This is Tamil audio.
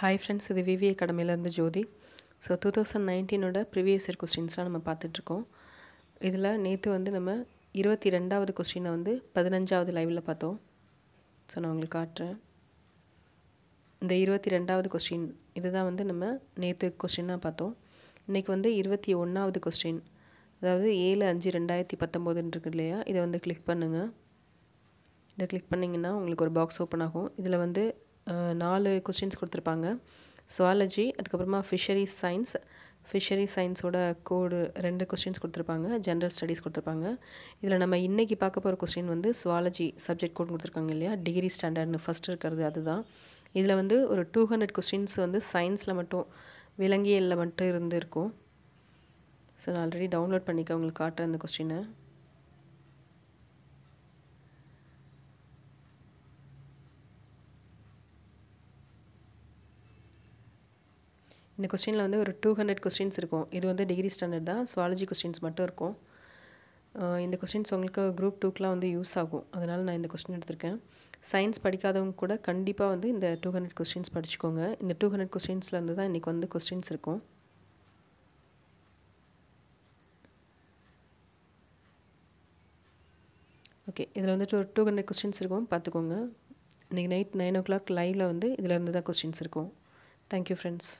ஹாய் ஃப்ரெண்ட்ஸ் இது விவி அகாடமியிலேருந்து ஜோதி ஸோ டூ தௌசண்ட் நைன்டீனோட ப்ரிவியஸ் இயர் கொஸ்டின்ஸ்லாம் நம்ம பார்த்துட்ருக்கோம் இதில் நேற்று வந்து நம்ம இருபத்தி ரெண்டாவது கொஸ்டினை வந்து பதினஞ்சாவது லைவில் பார்த்தோம் ஸோ நான் உங்களுக்கு காட்டுறேன் இந்த இருபத்தி ரெண்டாவது கொஸ்டின் இதுதான் வந்து நம்ம நேற்று கொஸ்டினாக பார்த்தோம் இன்றைக்கி வந்து இருபத்தி ஒன்றாவது கொஸ்டின் அதாவது ஏழு அஞ்சு ரெண்டாயிரத்தி பத்தொம்போதுன்னு இருக்கு இல்லையா இதை வந்து கிளிக் பண்ணுங்கள் இதை கிளிக் பண்ணிங்கன்னா உங்களுக்கு ஒரு பாக்ஸ் ஓப்பன் ஆகும் இதில் வந்து நாலு கொஸ்டின்ஸ் கொடுத்துருப்பாங்க சுவாலஜி அதுக்கப்புறமா ஃபிஷரிஸ் சயின்ஸ் ஃபிஷரி சயின்ஸோட கோடு ரெண்டு கொஸ்டின்ஸ் கொடுத்துருப்பாங்க ஜென்ரல் ஸ்டடீஸ் கொடுத்துருப்பாங்க இதில் நம்ம இன்றைக்கி பார்க்க போகிற கொஸ்டின் வந்து சுவாலஜி சப்ஜெக்ட் கோட் கொடுத்துருக்காங்க இல்லையா டிகிரி ஸ்டாண்டர்ட்னு ஃபஸ்ட் இருக்கிறது அதுதான் இதில் வந்து ஒரு டூ ஹண்ட்ரட் கொஸ்டின்ஸ் வந்து சயின்ஸில் மட்டும் விலங்கியலில் மட்டும் இருந்துருக்கும் ஸோ நான் ஆல்ரெடி டவுன்லோட் பண்ணிக்க உங்களுக்கு காட்டுறேன் அந்த கொஸ்டினை இந்த கொஸ்டினில் வந்து ஒரு டூ ஹண்ட்ரட் கொஸ்டின்ஸ் இருக்கும் இது வந்து டிகிரி ஸ்டாண்டர்ட் தான் சுவாலஜி கொஸ்டின்ஸ் மட்டும் இருக்கும் இந்த கொஸ்டின்ஸ் உங்களுக்கு குரூப் டூக்கெலாம் வந்து யூஸ் ஆகும் அதனால் நான் இந்த கொஸ்டின் எடுத்திருக்கேன் சயின்ஸ் படிக்காதவங்க கூட கண்டிப்பாக வந்து இந்த டூ ஹண்ட்ரட் கொஸ்டின்ஸ் படிச்சுக்கோங்க இந்த டூ ஹண்ட்ரட் இருந்து தான் இன்றைக்கி வந்து கொஸ்டின்ஸ் இருக்கும் ஓகே இதில் வந்துட்டு ஒரு டூ ஹண்ட்ரட் கொஸ்டின்ஸ் இருக்கும் பார்த்துக்கோங்க இன்றைக்கி நைட் நைன் ஓ கிளாக் லைவில் வந்து இதில் இருந்து தான் கொஸ்டின்ஸ் இருக்கும் தேங்க்யூ ஃப்ரெண்ட்ஸ்